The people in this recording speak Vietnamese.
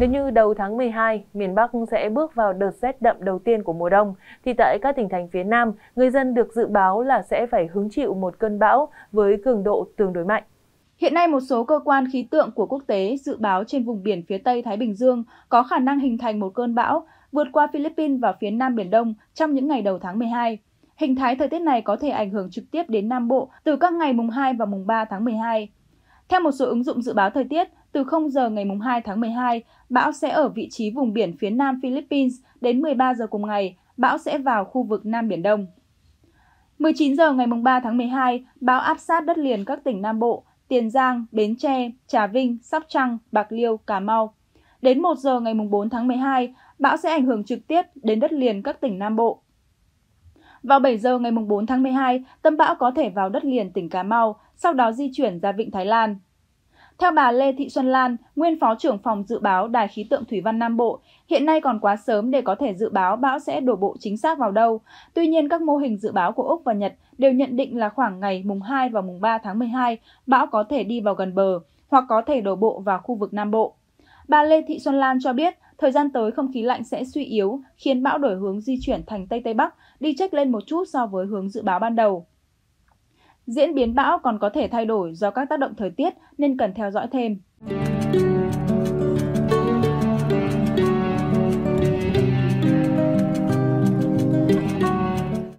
Nếu như đầu tháng 12, miền Bắc sẽ bước vào đợt rét đậm đầu tiên của mùa đông, thì tại các tỉnh thành phía Nam, người dân được dự báo là sẽ phải hứng chịu một cơn bão với cường độ tương đối mạnh. Hiện nay, một số cơ quan khí tượng của quốc tế dự báo trên vùng biển phía Tây Thái Bình Dương có khả năng hình thành một cơn bão vượt qua Philippines và phía Nam Biển Đông trong những ngày đầu tháng 12. Hình thái thời tiết này có thể ảnh hưởng trực tiếp đến Nam Bộ từ các ngày mùng 2 và mùng 3 tháng 12. Theo một số ứng dụng dự báo thời tiết, từ 0 giờ ngày 2 tháng 12, bão sẽ ở vị trí vùng biển phía nam Philippines đến 13 giờ cùng ngày, bão sẽ vào khu vực Nam Biển Đông. 19 giờ ngày 3 tháng 12, bão áp sát đất liền các tỉnh Nam Bộ, Tiền Giang, Bến Tre, Trà Vinh, Sóc Trăng, Bạc Liêu, Cà Mau. Đến 1 giờ ngày 4 tháng 12, bão sẽ ảnh hưởng trực tiếp đến đất liền các tỉnh Nam Bộ, vào 7 giờ ngày 4 tháng 12, tâm bão có thể vào đất liền tỉnh Cà Mau, sau đó di chuyển ra Vịnh Thái Lan. Theo bà Lê Thị Xuân Lan, nguyên Phó trưởng phòng dự báo Đài khí tượng Thủy văn Nam Bộ, hiện nay còn quá sớm để có thể dự báo bão sẽ đổ bộ chính xác vào đâu. Tuy nhiên, các mô hình dự báo của Úc và Nhật đều nhận định là khoảng ngày mùng 2 và mùng 3 tháng 12, bão có thể đi vào gần bờ hoặc có thể đổ bộ vào khu vực Nam Bộ. Bà Lê Thị Xuân Lan cho biết, thời gian tới không khí lạnh sẽ suy yếu, khiến bão đổi hướng di chuyển thành Tây Tây Bắc, đi chệch lên một chút so với hướng dự báo ban đầu. Diễn biến bão còn có thể thay đổi do các tác động thời tiết nên cần theo dõi thêm.